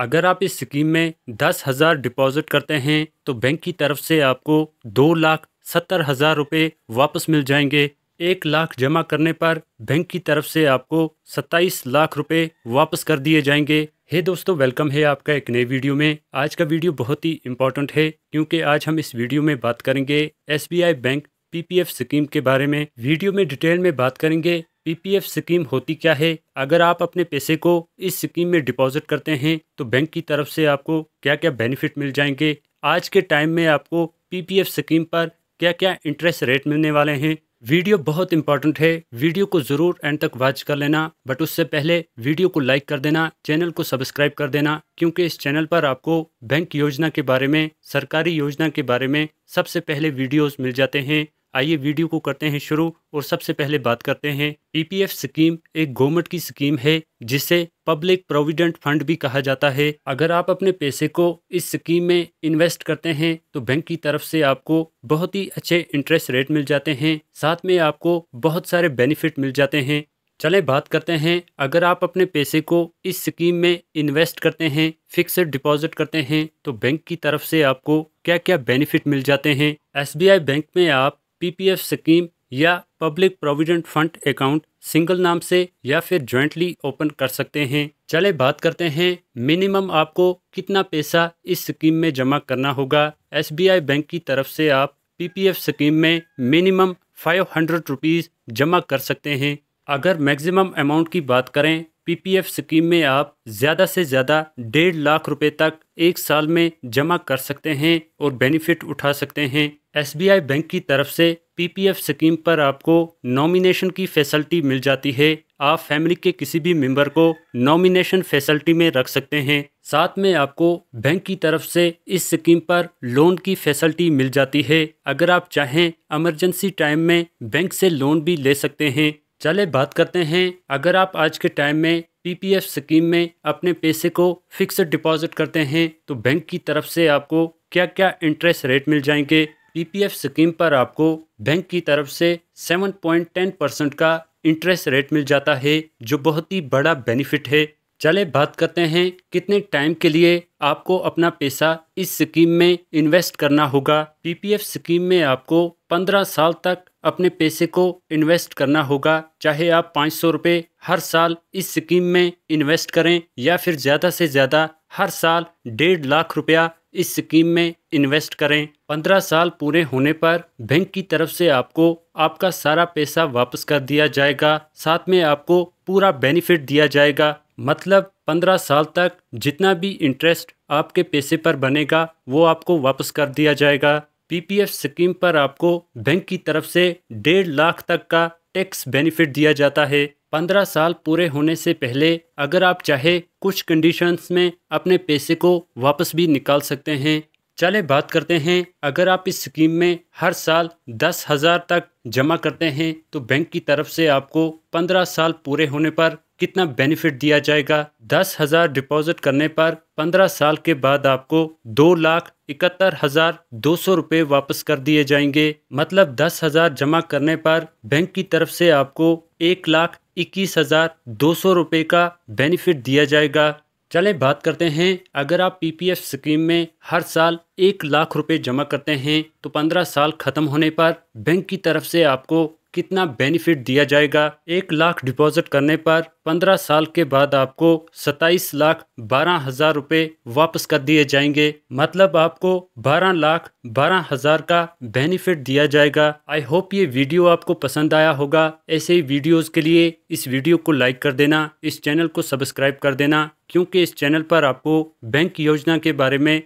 अगर आप इस स्कीम में दस हज़ार डिपॉजिट करते हैं तो बैंक की तरफ से आपको दो लाख सत्तर हज़ार रुपये वापस मिल जाएंगे एक लाख जमा करने पर बैंक की तरफ से आपको सत्ताईस लाख रुपए वापस कर दिए जाएंगे हे hey दोस्तों वेलकम है आपका एक नए वीडियो में आज का वीडियो बहुत ही इम्पोर्टेंट है क्योंकि आज हम इस वीडियो में बात करेंगे एसबीआई बैंक पीपीएफ स्कीम के बारे में वीडियो में डिटेल में बात करेंगे पीपीएफ स्कीम होती क्या है अगर आप अपने पैसे को इस स्कीम में डिपॉजिट करते हैं तो बैंक की तरफ से आपको क्या क्या बेनिफिट मिल जाएंगे आज के टाइम में आपको पीपीएफ स्कीम पर क्या क्या इंटरेस्ट रेट मिलने वाले हैं वीडियो बहुत इंपॉर्टेंट है वीडियो को जरूर एंड तक वॉच कर लेना बट उससे पहले वीडियो को लाइक कर देना चैनल को सब्सक्राइब कर देना क्योंकि इस चैनल पर आपको बैंक योजना के बारे में सरकारी योजना के बारे में सबसे पहले वीडियोस मिल जाते हैं आइए वीडियो को करते हैं शुरू और सबसे पहले बात करते हैं पीपीएफ स्कीम एक गवर्नमेंट की स्कीम है जिसे पब्लिक प्रोविडेंट फंड भी कहा जाता है अगर आप अपने पैसे को इस स्कीम में इन्वेस्ट करते हैं तो बैंक की तरफ से आपको बहुत ही अच्छे इंटरेस्ट रेट मिल जाते हैं साथ में आपको बहुत सारे बेनिफिट मिल जाते हैं चले बात करते हैं अगर आप अपने पैसे को इस स्कीम में इन्वेस्ट करते हैं फिक्सड डिपॉजिट करते हैं तो बैंक की तरफ से आपको क्या क्या बेनिफिट मिल जाते हैं एसबीआई बैंक में आप पीपीएफ स्कीम या public provident fund account single नाम से या फिर ज्वाइंटली ओपन कर सकते हैं चले बात करते हैं मिनिमम आपको कितना पैसा इस स्कीम में जमा करना होगा एसबीआई बैंक की तरफ से आप पीपीएफ स्कीम में मिनिमम फाइव हंड्रेड रुपीज़ जमा कर सकते हैं अगर मैक्सिमम अमाउंट की बात करें पीपीएफ स्कीम में आप ज़्यादा से ज़्यादा डेढ़ लाख रुपए तक एक साल में जमा कर सकते हैं और बेनिफिट उठा सकते हैं एसबीआई बैंक की तरफ से पीपीएफ स्कीम पर आपको नॉमिनेशन की फैसिलिटी मिल जाती है आप फैमिली के किसी भी मेंबर को नॉमिनेशन फैसिलिटी में रख सकते हैं साथ में आपको बैंक की तरफ से इस स्कीम पर लोन की फैसिलिटी मिल जाती है अगर आप चाहें इमरजेंसी टाइम में बैंक से लोन भी ले सकते हैं चले बात करते हैं अगर आप आज के टाइम में पीपीएफ स्कीम में अपने पैसे को फिक्स्ड डिपॉजिट करते हैं तो बैंक की तरफ से आपको क्या क्या इंटरेस्ट रेट मिल जाएंगे पीपीएफ स्कीम पर आपको बैंक की तरफ से 7.10 परसेंट का इंटरेस्ट रेट मिल जाता है जो बहुत ही बड़ा बेनिफिट है चले बात करते हैं कितने टाइम के लिए आपको अपना पैसा इस स्कीम में इन्वेस्ट करना होगा पीपीएफ स्कीम में आपको 15 साल तक अपने पैसे को इन्वेस्ट करना होगा चाहे आप पाँच सौ हर साल इस स्कीम में इन्वेस्ट करें या फिर ज़्यादा से ज़्यादा हर साल डेढ़ लाख रुपया इस स्कीम में इन्वेस्ट करें पंद्रह साल पूरे होने पर बैंक की तरफ से आपको आपका सारा पैसा वापस कर दिया जाएगा साथ में आपको पूरा बेनिफिट दिया जाएगा मतलब पंद्रह साल तक जितना भी इंटरेस्ट आपके पैसे पर बनेगा वो आपको वापस कर दिया जाएगा पीपीएफ स्कीम पर आपको बैंक की तरफ से डेढ़ लाख तक का टैक्स बेनिफिट दिया जाता है पंद्रह साल पूरे होने से पहले अगर आप चाहे कुछ कंडीशंस में अपने पैसे को वापस भी निकाल सकते हैं चले बात करते हैं अगर आप इस स्कीम में हर साल दस हज़ार तक जमा करते हैं तो बैंक की तरफ से आपको पंद्रह साल पूरे होने पर कितना बेनिफिट दिया जाएगा दस हज़ार डिपॉजिट करने पर पंद्रह साल के बाद आपको दो लाख इकहत्तर हज़ार दो सौ रूपए वापस कर दिए जाएंगे मतलब दस हज़ार जमा करने पर बैंक की तरफ से आपको एक लाख इक्कीस हज़ार दो सौ रूपए का बेनिफिट दिया जाएगा चलें बात करते हैं अगर आप पीपीएफ स्कीम में हर साल एक लाख रुपए जमा करते हैं तो पंद्रह साल खत्म होने पर बैंक की तरफ से आपको कितना बेनिफिट दिया जाएगा एक लाख डिपॉजिट करने पर पंद्रह साल के बाद आपको सत्ताईस लाख बारह हजार रूपए वापस कर दिए जाएंगे मतलब आपको बारह लाख बारह हजार का बेनिफिट दिया जाएगा आई होप ये वीडियो आपको पसंद आया होगा ऐसे ही वीडियोस के लिए इस वीडियो को लाइक कर देना इस चैनल को सब्सक्राइब कर देना क्योंकि इस चैनल पर आपको बैंक योजना के बारे में